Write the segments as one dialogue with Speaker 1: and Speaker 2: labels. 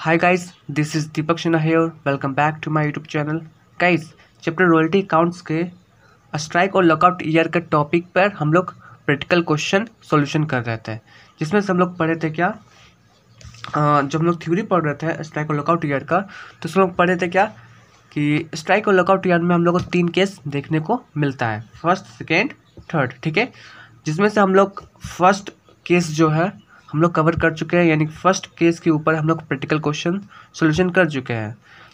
Speaker 1: Hi guys this is Deepak Sinha here welcome back to my YouTube channel guys chapter royalty accounts के strike और lockout year के topic पर हम लोग practical question solution कर रहे थे जिसमें से हम लोग पढ़े थे क्या जब हम लोग थ्योरी पढ़ रहे थे स्ट्राइक और लॉकआउट ईयर का तो उसमें लोग पढ़े थे क्या कि स्ट्राइक और लॉकआउट ईयर में हम लोग को तीन केस देखने को मिलता है फर्स्ट सेकेंड थर्ड ठीक है जिसमें से हम लोग फर्स्ट केस जो है हम लोग कवर कर चुके हैं यानी फर्स्ट केस के ऊपर हम लोग प्रैक्टिकल क्वेश्चन सोल्यूशन कर चुके हैं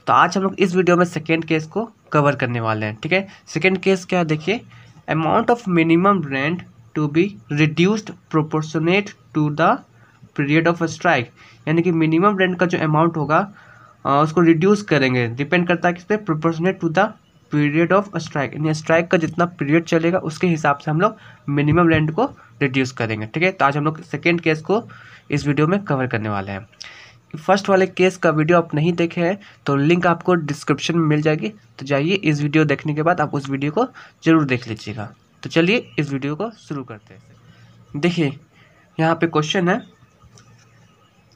Speaker 1: तो आज हम लोग इस वीडियो में सेकेंड केस को कवर करने वाले हैं ठीक है सेकेंड केस क्या है देखिए amount of minimum rent to be reduced proportionate to the period of strike यानी कि मिनिमम रेंट का जो अमाउंट होगा उसको रिड्यूस करेंगे डिपेंड करता है किस पर proportionate to the period of strike यानी स्ट्राइक का जितना पीरियड चलेगा उसके हिसाब से हम लोग मिनिमम रेंट को रिड्यूस करेंगे ठीक है तो आज हम लोग सेकेंड केस को इस वीडियो में कवर करने वाले हैं फर्स्ट वाले केस का वीडियो आप नहीं देखे हैं तो लिंक आपको डिस्क्रिप्शन में मिल जाएगी तो जाइए इस वीडियो देखने के बाद आप उस वीडियो को जरूर देख लीजिएगा तो चलिए इस वीडियो को शुरू करते हैं देखिए यहाँ पे क्वेश्चन है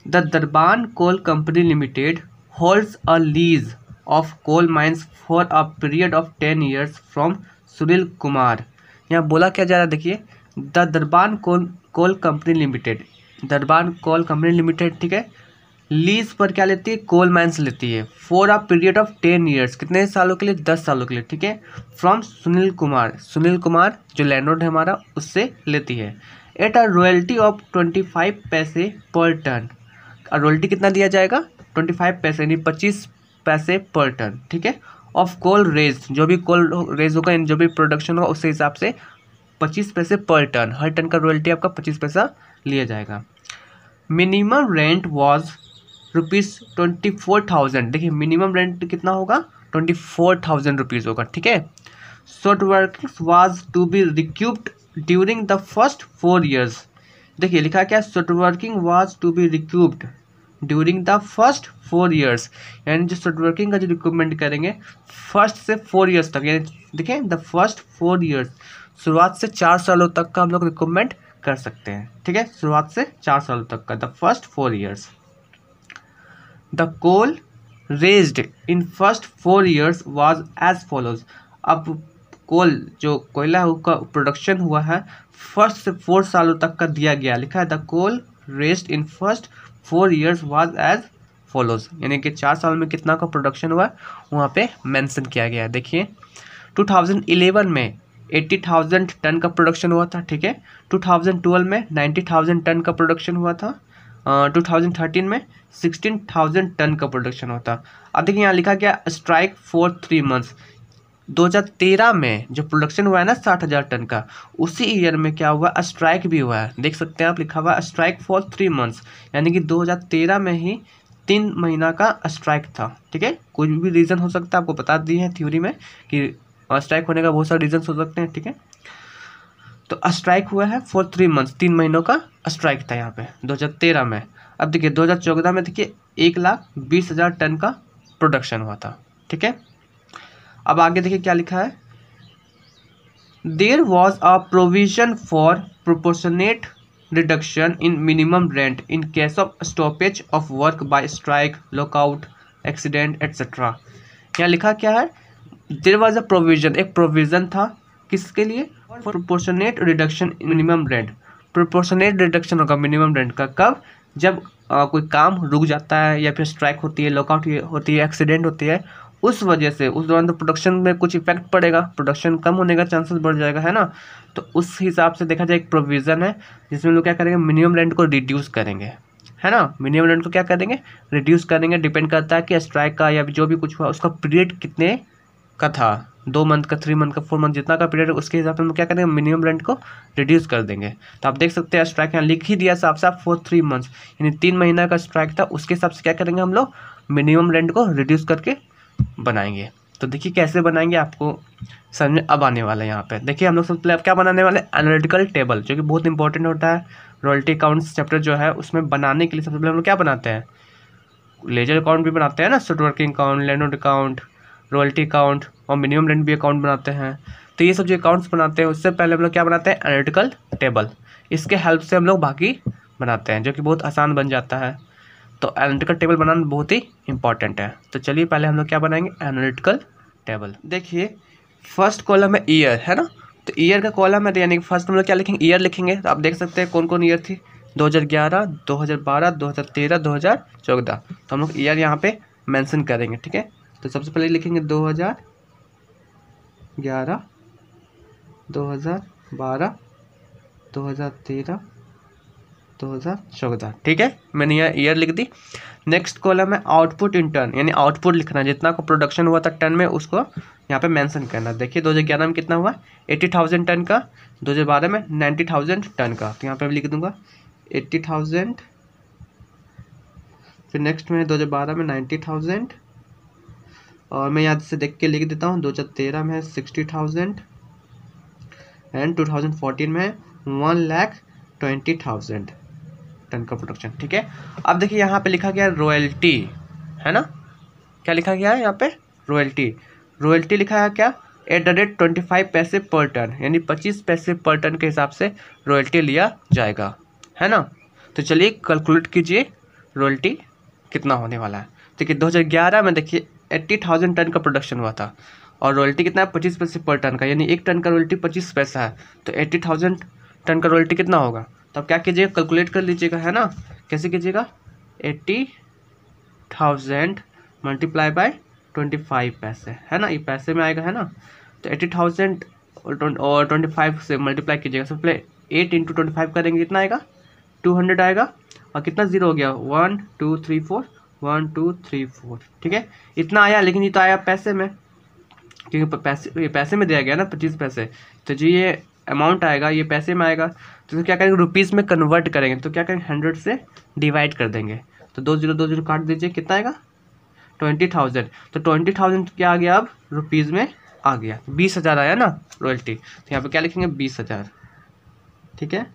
Speaker 1: the Durban coal company limited holds a lease of coal mines for a period of ten years from Sunil Kumar यहाँ बोला क्या जा रहा है देखिए the Durban coal coal company limited Durban coal company limited ठीक है लीज पर क्या लेती है कोल माइंस लेती है for a period of ten years कितने सालों के लिए दस सालों के लिए ठीक है फ्रॉम सुनील कुमार सुनील कुमार जो लैंडलॉर्ड है हमारा उससे लेती है at a royalty of twenty five paise पर टन रॉयल्टी कितना दिया जाएगा ट्वेंटी फाइव पैसे यानी पच्चीस पैसे पर टन ठीक है ऑफ कोल रेज जो भी कोल रेज होगा जो भी प्रोडक्शन होगा उसके हिसाब से पच्चीस पैसे पर टन हर टन का रॉयल्टी आपका पच्चीस पैसा लिया जाएगा minimum rent was rupees twenty four thousand देखिए मिनिमम रेंट कितना होगा ट्वेंटी फोर थाउजेंड रुपीज़ होगा ठीक है short working was to be recouped during the first four years देखिए लिखा क्या short working was to be recouped during the first four years यानी जो नेटवर्किंग का जो रिक्रूटमेंट करेंगे फर्स्ट से फोर ईयर्स तक यानी देखें द फर्स्ट फोर ईयर्स शुरुआत से चार सालों तक का हम लोग रिक्रूटमेंट कर सकते हैं ठीक है शुरुआत से चार सालों तक का the first four years the coal raised in first four years was as follows अब कोल जो कोयला का प्रोडक्शन हुआ है फर्स्ट से फोर सालों तक का दिया गया लिखा है the coal raised in first four years was as follows यानी कि चार साल में कितना का प्रोडक्शन हुआ वहाँ पे मेंशन किया गया है देखिए 2011 में 80,000 टन का प्रोडक्शन हुआ था ठीक है 2012 में 90,000 टन का प्रोडक्शन हुआ था टू थाउजेंड थर्टीन में सिक्सटीन थाउजेंड टन का प्रोडक्शन हुआ था अब देखिए यहाँ लिखा गया स्ट्राइक फॉर थ्री मंथ्स 2013 में जो प्रोडक्शन हुआ है ना साठ हज़ार टन का उसी ईयर में क्या हुआ स्ट्राइक भी हुआ है देख सकते हैं आप लिखा हुआ स्ट्राइक फॉर थ्री मंथ्स यानी कि 2013 में ही तीन महीना का स्ट्राइक था ठीक है कोई भी रीज़न हो सकता है आपको बता दिए हैं थ्योरी में कि स्ट्राइक होने का बहुत सारे रीज़न हो सकते हैं ठीक है तो स्ट्राइक हुआ है फॉर थ्री मंथ्स तीन महीनों का स्ट्राइक था यहाँ पे 2013 में अब देखिए 2014 में देखिए एक लाख बीस हज़ार टन का प्रोडक्शन हुआ था ठीक है अब आगे देखिए क्या लिखा है there was a provision for proportionate reduction in minimum rent in case of stoppage of work by strike lockout accident etcetera यहाँ लिखा क्या है देर वॉज अ प्रोविजन एक प्रोविजन था किसके लिए proportionate reduction in minimum rent proportionate reduction होगा minimum rent का कब जब आ, कोई काम रुक जाता है या फिर स्ट्राइक होती है लॉकआउट होती है एक्सीडेंट होती है उस वजह से उस दौरान तो प्रोडक्शन में कुछ इफेक्ट पड़ेगा प्रोडक्शन कम होने का चांसेस बढ़ जाएगा है ना तो उस हिसाब से देखा जाए एक प्रोविज़न है जिसमें लोग क्या करेंगे मिनिमम रेंट को रिड्यूस करेंगे है ना मिनिमम रेंट को क्या करेंगे रिड्यूस करेंगे डिपेंड करता है कि स्ट्राइक का या जो भी कुछ हुआ उसका पीरियड कितने का था दो मंथ का थ्री मंथ का फोर मंथ जितना का पीरियड उसके हिसाब से हम क्या करेंगे मिनिमम रेंट को रिड्यूस कर देंगे तो आप देख सकते हैं स्ट्राइक यहाँ लिख ही दिया साफ साफ फोर थ्री मंथ्स यानी तीन महीना का स्ट्राइक था उसके हिसाब से क्या करेंगे हम लोग मिनिमम रेंट को रिड्यूस करके बनाएंगे तो देखिए कैसे बनाएंगे आपको समझ में अब आने वाला है यहाँ पे देखिए हम लोग सबसे पहले अब मतलब क्या बनाने वाले एनालिटिकल टेबल जो कि बहुत इंपॉर्टेंट होता है रॉयल्टी अकाउंट्स चैप्टर जो है उसमें बनाने के लिए सबसे पहले हम लोग क्या बनाते हैं लेजर अकाउंट भी बनाते हैं ना short working account land account royalty account और मिनिमम रेंट भी अकाउंट बनाते हैं तो ये सब जो अकाउंट्स बनाते हैं उससे पहले हम लोग क्या बनाते हैं एनालिटिकल टेबल इसके हेल्प से हम लोग बाकी बनाते हैं जो कि बहुत आसान बन जाता है तो एनालिटिकल टेबल बनाना बहुत ही इंपॉर्टेंट है तो चलिए पहले हम लोग क्या बनाएंगे एनालिटिकल टेबल देखिए फर्स्ट कॉलम है ईयर है ना तो ईयर का कॉलम है यानी कि फर्स्ट हम लोग क्या लिखेंगे ईयर लिखेंगे तो आप देख सकते हैं कौन कौन ईयर थी 2011, 2012, 2013, 2014 तो हम लोग ईयर यहाँ पे मेंशन करेंगे ठीक है तो सबसे पहले लिखेंगे 2011, 2012, 2013, दो हज़ार चौदह ठीक है मैंने यहाँ ईयर लिख दी नेक्स्ट कॉलम है आउटपुट इन टन यानी आउटपुट लिखना जितना को प्रोडक्शन हुआ था टन में उसको यहाँ पे मेंशन करना देखिए 2011 में कितना हुआ 80,000 टन का 2012 में 90,000 टन का तो यहाँ पे लिख दूंगा 80,000 फिर नेक्स्ट में 2012 में 90,000 और मैं यहाँ से देख के लिख देता हूँ दो में है सिक्सटी एंड टू में one lakh twenty thousand ton का प्रोडक्शन ठीक है अब देखिए यहाँ पे लिखा गया रॉयल्टी है ना क्या लिखा गया है यहाँ पे रॉयल्टी रॉयल्टी लिखा है क्या at the rate twenty five paise पर टन यानी पच्चीस पैसे पर टन के हिसाब से रॉयल्टी लिया जाएगा है ना तो चलिए कैलकुलेट कीजिए रॉयल्टी कितना होने वाला है देखिए दो हज़ार ग्यारह में देखिए एट्टी थाउजेंड टन का प्रोडक्शन हुआ था और रॉयल्टी कितना है पच्चीस पैसे पर टन का यानी एक टन का रॉयल्टी पच्चीस पैसा है तो एट्टी थाउजेंड टन का रॉयल्टी कितना होगा तो आप क्या कीजिएगा कैलकुलेट कर लीजिएगा है ना कैसे कीजिएगा eighty thousand multiply by twenty five paise है ना ये पैसे में आएगा है ना तो एट्टी थाउजेंड और ट्वेंटी फाइव से मल्टीप्लाई कीजिएगा सबसे पहले एट इंटू ट्वेंटी फाइव करेंगे कितना आएगा टू हंड्रेड आएगा और कितना जीरो हो गया one two three four one two three four ठीक है इतना आया लेकिन ये तो आया पैसे में क्योंकि पैसे ये पैसे में दिया गया ना पच्चीस पैसे तो जी ये अमाउंट आएगा ये पैसे में आएगा तो क्या करेंगे रुपीज़ में कन्वर्ट करेंगे तो क्या करेंगे हंड्रेड से डिवाइड कर देंगे तो दो जीरो दो जीरो काट दीजिए कितना आएगा ट्वेंटी थाउजेंड तो ट्वेंटी थाउजेंड तो क्या आ गया अब रुपीज़ में आ गया तो बीस हज़ार आया ना रॉयल्टी तो यहाँ पर क्या लिखेंगे बीस हज़ार ठीक है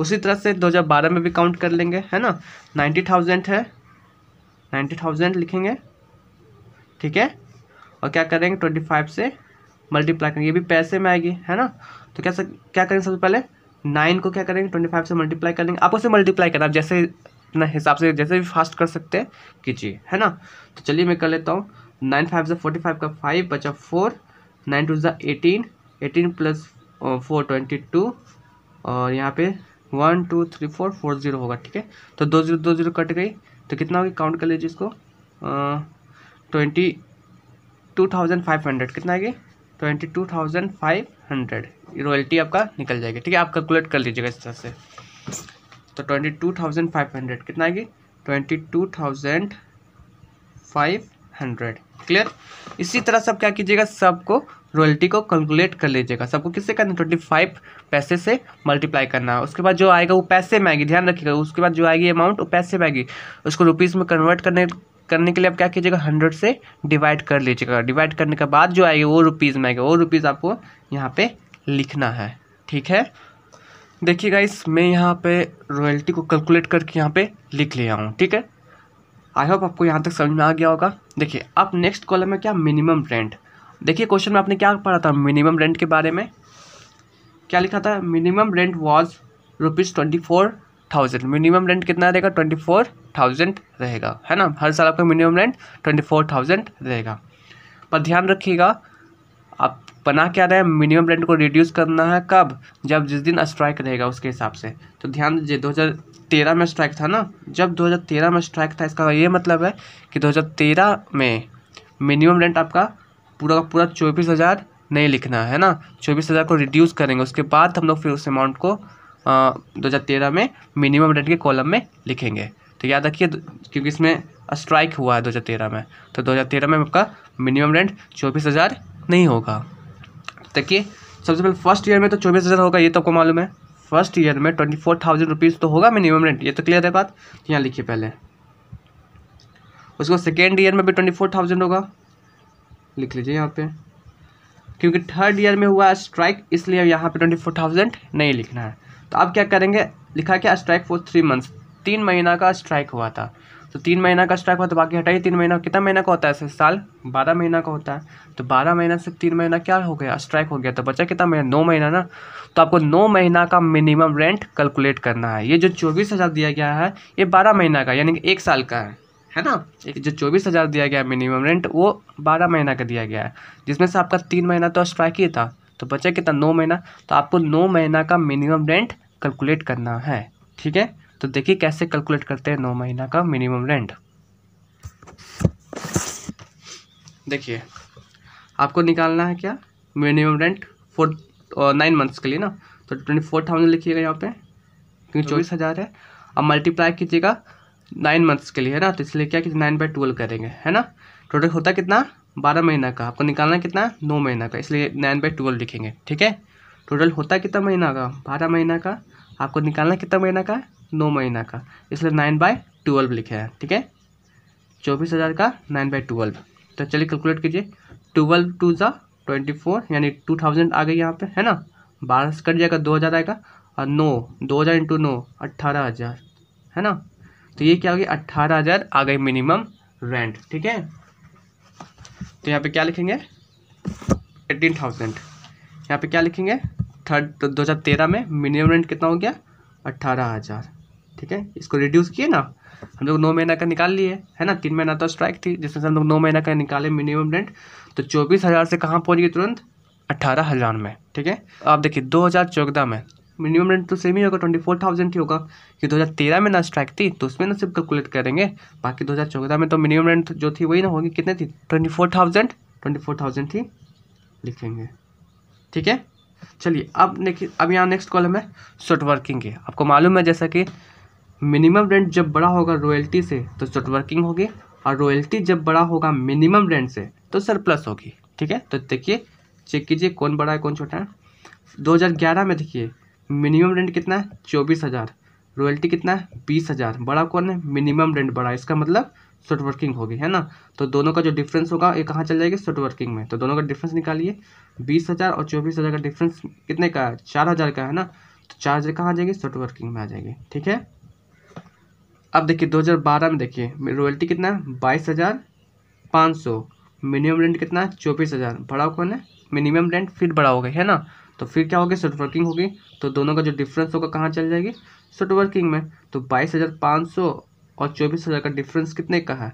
Speaker 1: उसी तरह से दो हज़ार बारह में भी काउंट कर लेंगे है ना नाइन्टी थाउजेंड है नाइन्टी थाउजेंड लिखेंगे ठीक है और क्या करेंगे ट्वेंटी फाइव से मल्टीप्लाई करेंगे ये भी पैसे में आएगी है ना तो क्या सक क्या करेंगे सबसे पहले नाइन को क्या करेंगे ट्वेंटी फाइव से मल्टीप्लाई करेंगे आपको उसे मल्टीप्लाई करना जैसे अपना हिसाब से जैसे भी फास्ट कर सकते हैं कीजिए है ना तो चलिए मैं कर लेता हूँ नाइन फाइव से फोर्टी फाइव का फाइव बचा फोर नाइन टू ज़ा eighteen eighteen plus four twenty two और यहाँ पे one two three four four zero होगा ठीक है तो दो जीरो दो जीरो कट गई तो कितना होगी काउंट कर लीजिए इसको twenty two thousand five hundred कितना आएगी twenty two thousand five hundred royalty आपका निकल जाएगी ठीक है आप कैलकुलेट कर लीजिएगा इस तरह से तो twenty two thousand five hundred कितना आएगी twenty two thousand five hundred clear इसी तरह सब क्या कीजिएगा सबको रॉयल्टी को कैलकुलेट कर लीजिएगा सबको किससे करना ट्वेंटी फाइव पैसे से मल्टीप्लाई करना है उसके बाद जो आएगा वो पैसे में आएगी ध्यान रखिएगा उसके बाद जो आएगी अमाउंट वो पैसे में आएगी उसको रुपीज़ में कन्वर्ट करने करने के लिए आप क्या कीजिएगा हंड्रेड से डिवाइड कर लीजिएगा डिवाइड करने के बाद जो आएगा वो रुपीज़ में आएगा वो रुपीज़ आपको यहाँ पे लिखना है ठीक है देखिएगा इस मैं यहाँ पे रॉयल्टी को कैलकुलेट करके यहाँ पे लिख लिया हूँ ठीक है आई होप आपको यहाँ तक समझ में आ गया होगा देखिए अब नेक्स्ट कॉलम में क्या मिनिमम रेंट देखिए क्वेश्चन में आपने क्या पढ़ा था मिनिमम रेंट के बारे में क्या लिखा था minimum rent was rupees twenty four thousand minimum rent कितना रहेगा ट्वेंटी फोर थाउजेंड रहेगा है ना हर साल आपका minimum rent twenty four thousand रहेगा पर ध्यान रखिएगा आप बना क्या रहे हैं मिनिमम रेंट को रिड्यूस करना है कब जब जिस दिन स्ट्राइक रहेगा उसके हिसाब से तो ध्यान दीजिए दो हज़ार तेरह में स्ट्राइक था ना जब दो हज़ार तेरह में स्ट्राइक था इसका ये मतलब है कि दो हज़ार तेरह में मिनिमम रेंट आपका पूरा का पूरा चौबीस हज़ार नहीं लिखना है ना चौबीस हज़ार को रिड्यूस करेंगे उसके बाद हम लोग फिर उस अमाउंट को दो हज़ार तेरह में मिनिमम रेंट के कॉलम में लिखेंगे तो याद रखिए क्योंकि इसमें स्ट्राइक हुआ है दो हज़ार तेरह में तो दो हज़ार तेरह में आपका मिनिमम रेंट चौबीस हज़ार नहीं होगा देखिए सबसे पहले फर्स्ट ईयर में तो चौबीस हज़ार होगा ये तो आपको मालूम है फर्स्ट ईयर में ट्वेंटी फोर थाउजेंड रुपीज़ तो होगा मिनिमम रेंट ये तो क्लियर है बात यहाँ लिखिए पहले उसको सेकेंड ईयर में भी ट्वेंटी फोर थाउजेंड होगा लिख लीजिए यहाँ पे क्योंकि थर्ड ईयर में हुआ स्ट्राइक इसलिए यहाँ पे ट्वेंटी फोर थाउजेंड नहीं लिखना है तो आप क्या करेंगे लिखा क्या स्ट्राइक फॉर थ्री मंथ्स तीन महीना का स्ट्राइक हुआ था तो तीन महीना का स्ट्राइक हुआ तो बाकी हटाइए तीन महीना कितना महीना का होता है साल बारह महीना का होता है तो बारह महीना से तीन महीना क्या हो गया स्ट्राइक हो गया तो बचा कितना महीना नौ महीना ना तो आपको नौ महीना का मिनिमम रेंट कैलकुलेट करना है ये जो चौबीस हज़ार दिया गया है ये बारह महीना का यानी कि एक साल का है है ना एक जो चौबीस हज़ार दिया गया है मिनिमम रेंट वो बारह महीना का दिया गया है जिसमें से आपका तीन महीना तो स्ट्राइक ही था तो बचा कितना नौ महीना तो आपको नौ महीना का मिनिमम रेंट कैलकुलेट करना है ठीक है तो देखिए कैसे कैलकुलेट करते हैं नौ महीना का मिनिमम रेंट देखिए आपको निकालना है क्या minimum rent four nine months के लिए ना तो ट्वेंटी फोर थाउजेंड लिखिएगा यहाँ पे क्योंकि हम्म। चौबीस हज़ार है अब मल्टीप्लाई कीजिएगा नाइन मंथ्स के लिए है ना तो इसलिए क्या कि नाइन बाई ट्वेल्व करेंगे है ना टोटल होता कितना बारह महीना का आपको निकालना कितना नौ महीना का इसलिए नाइन बाई ट्वेल्व लिखेंगे ठीक है टोटल होता कितना महीना का बारह महीना का आपको निकालना कितना महीना का नौ महीना का इसलिए नाइन बाय ट्वेल्व लिखे हैं ठीक है चौबीस हज़ार का नाइन बाई ट्वेल्व तो चलिए कैलकुलेट कीजिए ट्वेल्व टू ज़ा ट्वेंटी फोर यानी टू थाउजेंड आ गई यहाँ पे है ना बारह से कट जाएगा दो हज़ार आएगा और नौ दो हज़ार इंटू नौ अट्ठारह हज़ार है ना तो ये क्या हो गया अट्ठारह हज़ार आ गई मिनिमम रेंट ठीक है तो यहाँ पे क्या लिखेंगे एटीन थाउजेंड यहाँ पे क्या लिखेंगे थर्ड तो दो हज़ार तेरह में मिनिमम रेंट कितना हो गया अट्ठारह हज़ार ठीक है इसको रिड्यूस किए ना हम लोग नौ महीना का निकाल लिए है ना तीन महीना तो स्ट्राइक थी जिसमें से हम लोग नौ महीना का निकाले मिनिमम रेंट तो चौबीस हज़ार से कहाँ पहुँच गए तुरंत अट्ठारह हज़ार में ठीक है आप देखिए दो हज़ार चौदह में मिनिमम रेंट तो सेम ही होगा ट्वेंटी फोर थाउजेंड ही होगा कि दो हज़ार तेरह में ना स्ट्राइक थी तो उसमें ना सिर्फ कैलकुलेट करेंगे बाकी दो हज़ार चौदह में तो मिनिमम रेंट जो थी वही ना होगी कितने थी twenty four thousand twenty four thousand थी लिखेंगे ठीक है चलिए अब देखिए अब यहाँ नेक्स्ट कॉलम है शॉर्ट वर्किंग के आपको मालूम है जैसा कि मिनिमम रेंट जब बड़ा होगा रॉयल्टी से तो शॉर्ट वर्किंग होगी और रॉयल्टी जब बड़ा होगा मिनिमम रेंट से तो सरप्लस होगी ठीक है तो देखिए चेक कीजिए कौन बड़ा है कौन छोटा है 2011 में देखिए मिनिमम रेंट कितना है चौबीस हज़ार रॉयल्टी कितना है बीस हज़ार बड़ा कौन है मिनिमम रेंट बड़ा इसका मतलब शॉर्ट वर्किंग होगी है ना तो दोनों का जो डिफरेंस होगा ये कहाँ चल जाएगी शॉर्ट वर्किंग में तो दोनों का डिफरेंस निकालिए बीस हज़ार और चौबीस हज़ार का डिफरेंस कितने का है चार हज़ार का है ना तो चार हज़ार कहाँ आ जाएगी शॉर्ट वर्किंग में आ जाएगी ठीक है अब देखिए 2012 में देखिए रॉयल्टी कितना बाईस हज़ार पाँच सौ मिनिमम रेंट कितना चौबीस हज़ार बड़ा कौन है मिनिमम रेंट फिर बड़ा हो है ना तो फिर क्या होगा शॉर्ट वर्किंग होगी तो दोनों का जो डिफरेंस होगा कहाँ चल जाएगी शॉर्ट वर्किंग में तो बाईस हज़ार पाँच सौ और चौबीस हज़ार का डिफरेंस कितने का है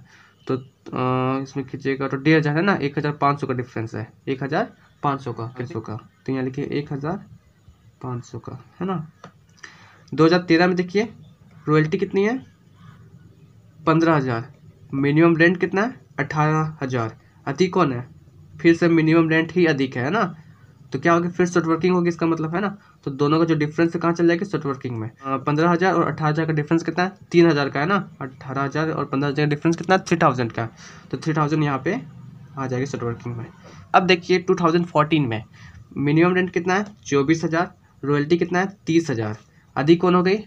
Speaker 1: तो आ, इसमें खींचेगा तो डेढ़ हज़ार है ना एक हज़ार पाँच सौ का डिफरेंस है एक हज़ार पाँच सौ का हाँ, किसो का तो यहाँ लिखिए एक हज़ार पाँच सौ का है ना दो हज़ार तेरह में देखिए रॉयल्टी कितनी है पंद्रह हज़ार मिनिमम रेंट कितना है अठारह हज़ार अधिक कौन है फिर से मिनिमम रेंट ही अधिक है ना तो क्या होगा फिर शॉर्ट वर्किंग होगी इसका मतलब है ना तो दोनों का जो डिफरेंस है कहाँ चल जाएगा शॉर्ट वर्किंग में पंद्रह हज़ार और अठारह हज़ार का डिफरेंस कितना है तीन हज़ार का है ना अठारह हज़ार और पंद्रह हज़ार का डिफरेंस कितना है थ्री थाउजेंड का तो थ्री थाउजेंड यहाँ पे आ जाएगी शॉर्ट वर्किंग में अब देखिए टू थाउजेंड फोर्टीन में मिनिमम रेंट कितना है चौबीस हज़ार रॉयल्टी कितना है तीस हज़ार अधिक कौन हो गई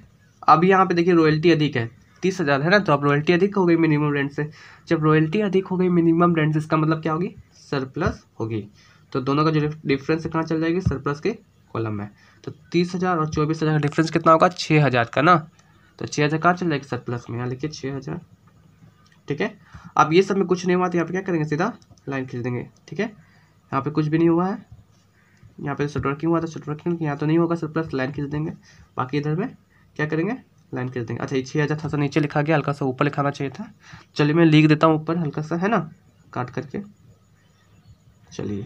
Speaker 1: अब यहाँ पे देखिए रॉयल्टी अधिक है तीस हज़ार है ना तो अब रॉयल्टी अधिक हो गई मिनिमम रेंट से जब रॉयल्टी अधिक हो गई मिनिमम रेंट से इसका मतलब क्या होगी सरप्लस होगी तो दोनों का जो डिफरेंस कहाँ चल जाएगी सरप्लस के कॉलम में तो तीस हज़ार और चौबीस हज़ार का डिफरेंस कितना होगा छः हज़ार का ना तो छः हज़ार कहाँ चल जाएगी सरप्लस में यहाँ लिखिए छः हज़ार ठीक है अब ये सब में कुछ नहीं हुआ तो यहाँ पर क्या करेंगे सीधा लाइन खींच देंगे ठीक है यहाँ पर कुछ भी नहीं हुआ है यहाँ पे शटवर्किंग हुआ था तो शटवर्किंग यहाँ तो नहीं होगा सरप्लस लाइन खींच देंगे बाकी इधर में क्या करेंगे लाइन कर देंगे अच्छा ये छः हज़ार थोड़ा सा नीचे लिखा गया हल्का सा ऊपर लिखाना चाहिए था चलिए मैं लिख देता हूँ ऊपर हल्का सा है ना काट करके चलिए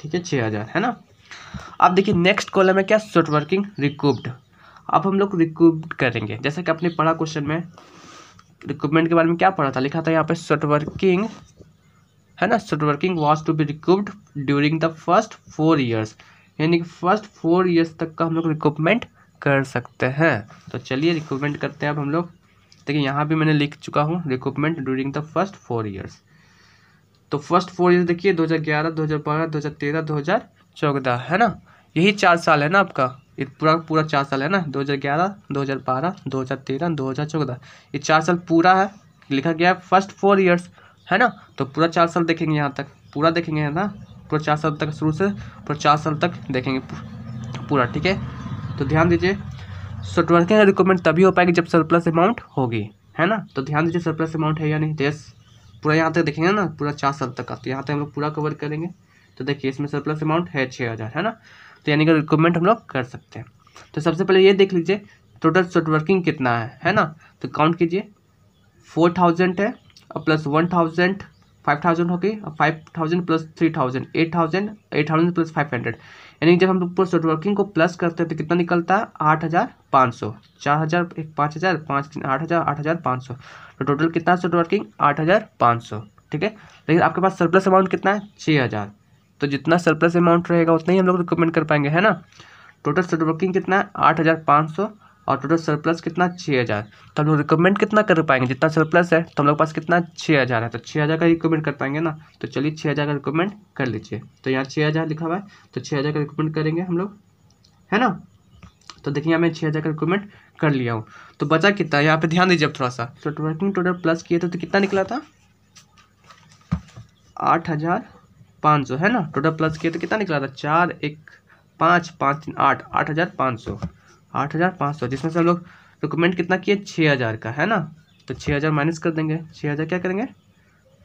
Speaker 1: ठीक है छः हज़ार है ना अब देखिए नेक्स्ट कॉलम है क्या शॉर्ट वर्किंग रिकूप्ड अब हम लोग रिकूब्ड करेंगे जैसा कि आपने पढ़ा क्वेश्चन में रिक्रूपमेंट के बारे में क्या पढ़ा था लिखा था यहाँ पर शॉर्ट वर्किंग है ना short working was to be recruited during the first four years यानी कि फर्स्ट फोर ईयर्स तक का हम लोग रिक्रूपमेंट कर सकते हैं तो चलिए रिक्रूटमेंट करते हैं अब हम लोग देखिए यहाँ भी मैंने लिख चुका हूँ recruitment during the first four years तो फर्स्ट फोर ईयर्स देखिए 2011, 2012, 2013, 2014 है ना यही चार साल है ना आपका ये पूरा पूरा चार साल है ना 2011, 2012, 2013, 2014 ये चार साल पूरा है लिखा गया है फर्स्ट फोर ईयर्स है ना तो पूरा चार साल देखेंगे यहाँ तक पूरा देखेंगे है ना पूरा चार साल तक शुरू से पूरा चार साल तक देखेंगे पूरा ठीक है तो ध्यान दीजिए सोटवर्किंग रिक्वायरमेंट तभी हो पाएगी जब सरप्लस अमाउंट होगी है ना तो ध्यान दीजिए सरप्लस अमाउंट है या नहीं देश तो पूरा यहाँ तक देखेंगे ना पूरा चार साल तक का तो यहाँ तक हम लोग पूरा कवर करेंगे तो देखिए इसमें सरप्लस अमाउंट है छः हज़ार है ना तो यानी कि रिक्वायरमेंट हम लोग कर सकते हैं तो सबसे पहले ये देख लीजिए टोटल शॉर्ट वर्किंग कितना है है ना तो काउंट कीजिए फोर थाउजेंड है और plus one thousand five thousand हो गई और five thousand plus three thousand eight thousand eight thousand plus five hundred यानी जब हम ऊपर नेटवर्किंग को प्लस करते हैं तो कितना निकलता है आठ हज़ार पाँच सौ चार हज़ार एक पाँच हज़ार पाँच तीन आठ हज़ार आठ हज़ार पाँच सौ तो टोटल कितना है नेटवर्किंग आठ हज़ार पाँच सौ ठीक है लेकिन आपके पास सरप्लस अमाउंट कितना है छः हज़ार तो जितना सरप्लस अमाउंट रहेगा उतना ही हम लोग रिकमेंड कर पाएंगे है ना टोटल नेटवर्किंग कितना है आठ हज़ार पाँच सौ और टोटल सरप्लस कितना छः हज़ार तो हम लोग रिकमेंड कितना कर पाएंगे जितना सरप्लस है तो हम लोग पास कितना छः हज़ार है तो छः हज़ार का रिकमेंड कर पाएंगे ना तो चलिए छः हज़ार का रिकमेंड कर लीजिए तो यहाँ छः हज़ार लिखा हुआ है तो छः हज़ार का रिकमेंड करेंगे हम लोग है ना तो देखिए मैं छः हज़ार का रिकमेंड कर लिया हूँ तो बचा कितना यहाँ पर ध्यान दीजिए थोड़ा सा तो वर्किंग टोटल प्लस किए थे तो कितना निकला था आठ हज़ार पाँच सौ है ना टोटल प्लस किए तो कितना निकला था चार एक पाँच पाँच तीन आठ आठ हज़ार पाँच सौ आठ हज़ार पाँच सौ जिसमें से हम लोग रिकमेंड कितना किए छः हज़ार का है ना तो छः हज़ार माइनस कर देंगे छः हज़ार क्या करेंगे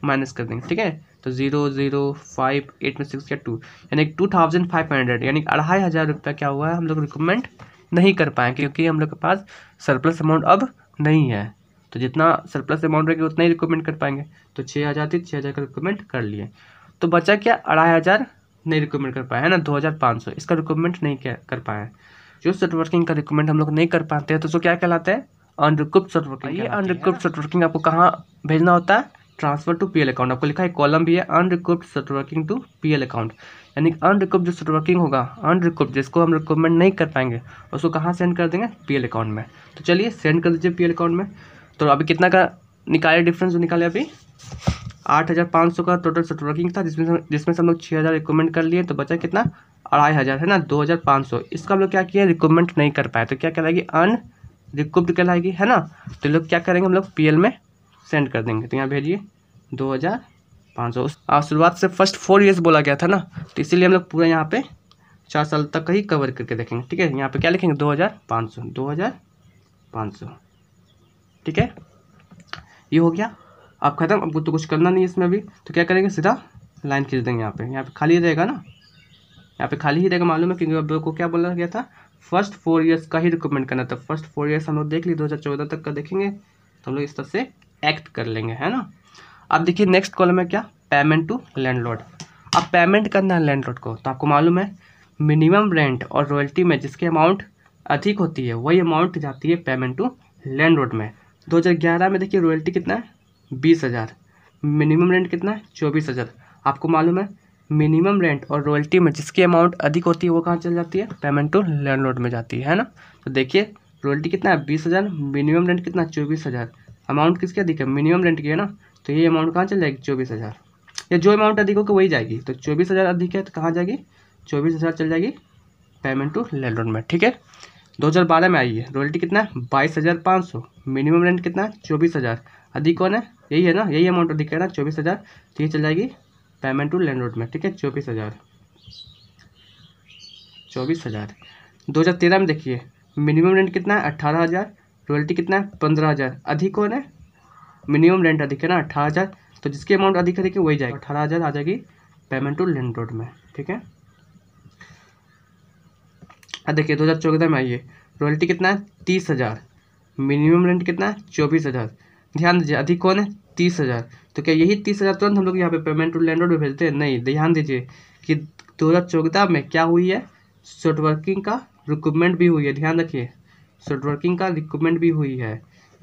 Speaker 1: माइनस कर देंगे ठीक है तो जीरो जीरो फाइव एट में सिक्स या टू यानी टू थाउजेंड फाइव हंड्रेड यानी अढ़ाई हज़ार रुपया क्या हुआ है हम लोग रिकमेंड नहीं कर पाए क्योंकि हम लोग के पास सरप्लस अमाउंट अब नहीं है तो जितना सरप्लस अमाउंट रहेगा उतना ही रिकमेंड कर पाएंगे तो छः हज़ार थी छः हज़ार का रिकमेंड कर लिए तो बचा क्या अढ़ाई हज़ार नहीं रिकमेंड कर पाए है ना दो हज़ार पाँच सौ इसका रिकमेंड नहीं कर पाए जो सेटवर्किंग का रिकमेंड हम लोग नहीं कर पाते हैं तो उसको क्या कहलाते हैं अनरिकूप्ड सेटवर्किंग ये अनरिकूप्ड सेटवर्किंग आपको कहाँ भेजना होता है ट्रांसफर टू पीएल अकाउंट आपको लिखा है कॉलम भी है unrecouped short working to PL account यानी कि अनरिकूप्ड जो सेटवर्किंग होगा अनरिकूप्ड जिसको हम रिकमेंड नहीं कर पाएंगे उसको कहाँ सेंड कर देंगे पीएल अकाउंट में तो चलिए सेंड कर दीजिए पीएल अकाउंट में तो अभी कितना का निकाले डिफरेंस जो निकाले अभी आठ हज़ार पाँच सौ का टोटल सेटवर्किंग था जिसमें जिसमें से हम लोग छः हज़ार रिकमेंड कर लिए तो बचा कितना अढ़ाई हज़ार है ना दो हज़ार पाँच सौ इसका हम मतलब लोग क्या किया रिक्रूटमेंट नहीं कर पाए तो क्या कहलाएगी अन रिक्रूप्ड कहलाएगी है ना तो लोग क्या करेंगे हम लोग पी में सेंड कर देंगे तो यहाँ भेजिए दो हज़ार पाँच सौ शुरुआत से फर्स्ट फोर ईयर्स बोला गया था ना तो इसीलिए हम लोग पूरा यहाँ पे चार साल तक का ही कवर करके देखेंगे ठीक है यहाँ पे क्या लिखेंगे दो हज़ार पाँच सौ दो हज़ार पाँच सौ ठीक है ये हो गया अब खत्म अब तो कुछ करना नहीं है इसमें अभी तो क्या करेंगे सीधा लाइन खींच देंगे यहाँ पे यहाँ पे खाली रहेगा ना यहाँ पे खाली ही रहेगा मालूम है क्योंकि आप को क्या बोला गया था फर्स्ट फोर ईयर्स का ही रिकमेंड करना था फर्स्ट फोर ईयर्स हम लोग देख लिए चौदह तक का देखेंगे तो हम लोग इस तरह से एक्ट कर लेंगे है ना अब देखिए नेक्स्ट कॉलम है क्या पेमेंट टू लैंडलॉर्ड अब पेमेंट करना है लैंडलॉर्ड को तो आपको मालूम है मिनिमम रेंट और रॉयल्टी में जिसके अमाउंट अधिक होती है वही अमाउंट जाती है पेमेंट टू लैंडलॉर्ड में 2011 में देखिए रॉयल्टी कितना है बीस हज़ार मिनिमम रेंट कितना है चौबीस हज़ार आपको मालूम है मिनिमम रेंट और रॉयल्टी में जिसकी अमाउंट अधिक होती है वो कहाँ चल जाती है पेमेंट टू लैंड में जाती है ना तो देखिए रॉयल्टी कितना है बीस हज़ार मिनिमम रेंट कितना चौबीस हज़ार अमाउंट किसकी अधिक है मिनिमम रेंट की है ना तो ये अमाउंट कहाँ चल जाएगी चौबीस हज़ार या जो अमाउंट अधिक होगा वही जाएगी तो चौबीस हज़ार अधिक है तो कहाँ जाएगी चौबीस हज़ार चल जाएगी पेमेंट टू लैंड में ठीक है दो हज़ार बारह में आई है रॉयल्टी कितना है बाईस हज़ार पाँच सौ मिनिमम रेंट कितना है चौबीस हज़ार अधिक कौन है यही है ना यही अमाउंट अधिक है ना चौबीस हज़ार तो ये चल जाएगी पेमेंट टू लैंडलॉर्ड में ठीक है चौबीस हज़ार चौबीस हज़ार दो हज़ार तेरह में देखिए मिनिमम रेंट कितना है अट्ठारह हज़ार रॉयल्टी कितना है पंद्रह हज़ार अधिक कौन है मिनिमम रेंट अधिक है ना अट्ठारह हज़ार तो जिसकी अमाउंट अधिक है देखिए वही जाएगा अठारह हज़ार आ जाएगी पेमेंट टू लैंड रोड में ठीक है अब देखिए दो हज़ार चौदह में आइए रॉयल्टी कितना है तीस हज़ार मिनिमम रेंट कितना है चौबीस हज़ार ध्यान दीजिए अधिक कौन है तीस हज़ार तो क्या यही तीस हज़ार तुरंत हम लोग यहाँ पे पेमेंट टू लैंडलॉर्ड में भेजते हैं नहीं ध्यान दीजिए कि दो हज़ार चौदह में क्या हुई है शॉर्ट वर्किंग का रिक्रूटमेंट भी हुई है ध्यान रखिए शॉर्ट वर्किंग का रिक्रूटमेंट भी हुई है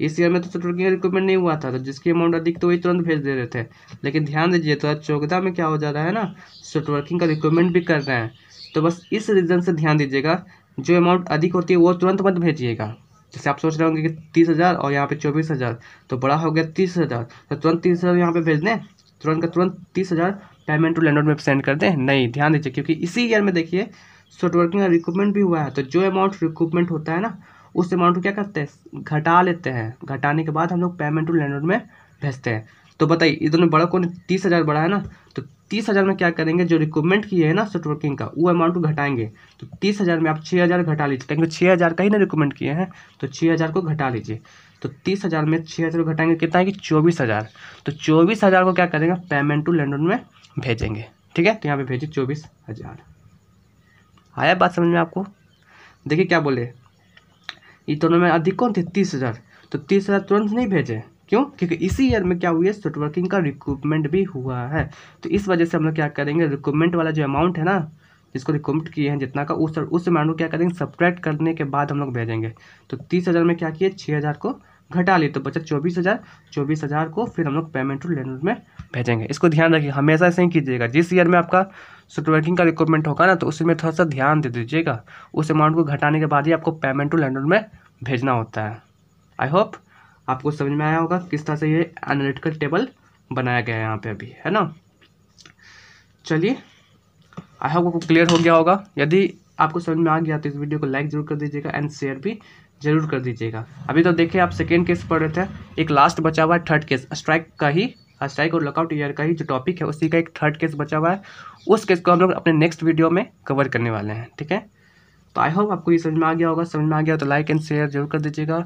Speaker 1: इस ईयर में तो शॉर्ट वर्किंग का रिक्रूटमेंट नहीं हुआ था तो जिसकी अमाउंट अधिक तो वही तुरंत भेज दे रहे थे लेकिन ध्यान दीजिए दो तो हज़ार में क्या हो जा रहा है ना शॉर्ट वर्किंग का रिक्रूटमेंट भी कर रहे हैं तो बस इस रीज़न से ध्यान दीजिएगा जो अमाउंट अधिक होती है वो तुरंत मत भेजिएगा जैसे आप सोच रहे होंगे कि तीस हज़ार और यहाँ पे चौबीस हज़ार तो बड़ा हो गया तीस हज़ार तो तुरंत तीस हज़ार यहाँ पे भेज दें तुरंत का तुरंत तीस हज़ार पेमेंट टू लैंडलॉर्ड में सेंड कर दें नहीं ध्यान दीजिए क्योंकि इसी ईयर में देखिए शॉर्ट वर्किंग का रिक्रूटमेंट भी हुआ है तो जो अमाउंट रिक्रूटमेंट होता है ना उस अमाउंट को क्या करते हैं घटा लेते हैं घटाने के बाद हम लोग पेमेंट टू लैंडलॉर्ड में भेजते हैं तो बताइए इधर में बड़ा कौन तीस हज़ार बड़ा है ना तो तीस हज़ार में क्या करेंगे जो रिक्वायरमेंट किए हैं ना सेट वर्किंग का वो अमाउंट को घटाएंगे तो तीस हज़ार में आप छः हज़ार घटा लीजिए क्योंकि छः हज़ार का ही ना रिकमेंड किए हैं तो छः हज़ार को घटा लीजिए तो तीस हज़ार में छः हज़ार को घटाएंगे कितना है कि चौबीस हज़ार तो चौबीस हज़ार को क्या करेंगे पेमेंट टू लैंड में भेजेंगे ठीक है तो यहाँ पर भेजिए चौबीस हज़ार आया बात समझ में आपको देखिए क्या बोले ये दोनों में अधिक कौन थे तीस हज़ार तो तीस हज़ार तुरंत नहीं भेजें क्यों क्योंकि इसी ईयर में क्या हुई है सुटवर्किंग का रिक्रूटमेंट भी हुआ है तो इस वजह से हम लोग क्या करेंगे रिक्रूटमेंट वाला जो अमाउंट है ना जिसको रिक्रूमेंट किए हैं जितना का उस उस अमाउंट को क्या करेंगे सब्ट्रैक्ट करने के बाद हम लोग भेजेंगे तो तीस हज़ार में क्या किए छः हज़ार को घटा लिए तो बचा चौबीस हज़ार चौबीस हज़ार को फिर हम लोग पेमेंट टू लेनर में भेजेंगे इसको ध्यान रखिए हमेशा ऐसे ही कीजिएगा जिस ईयर में आपका सुटवर्किंग का रिक्रूटमेंट होगा ना तो उसमें थोड़ा सा ध्यान दे दीजिएगा उस अमाउंट को घटाने के बाद ही आपको पेमेंट टू लेनर में भेजना होता है आई होप आपको समझ में आया होगा किस तरह से ये एनालिटिकल टेबल बनाया गया है यहाँ पे अभी है ना चलिए आई होप आपको क्लियर हो गया होगा यदि आपको समझ में आ गया तो इस वीडियो को लाइक जरूर कर दीजिएगा एंड शेयर भी जरूर कर दीजिएगा अभी तो देखिए आप सेकेंड केस पढ़ रहे थे एक लास्ट बचा हुआ है थर्ड केस स्ट्राइक का ही स्ट्राइक और लकआउट ईयर का ही जो टॉपिक है उसी का एक थर्ड केस बचा हुआ है उस केस को हम लोग अपने नेक्स्ट वीडियो में कवर करने वाले हैं ठीक है तो आई होप आपको ये समझ में आ गया होगा समझ में आ गया तो लाइक एंड शेयर जरूर कर दीजिएगा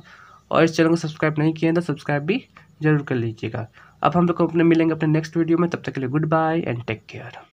Speaker 1: और इस चैनल को सब्सक्राइब नहीं किया है तो सब्सक्राइब भी जरूर कर लीजिएगा अब हम लोग को अपने मिलेंगे अपने नेक्स्ट वीडियो में तब तक के लिए goodbye and take care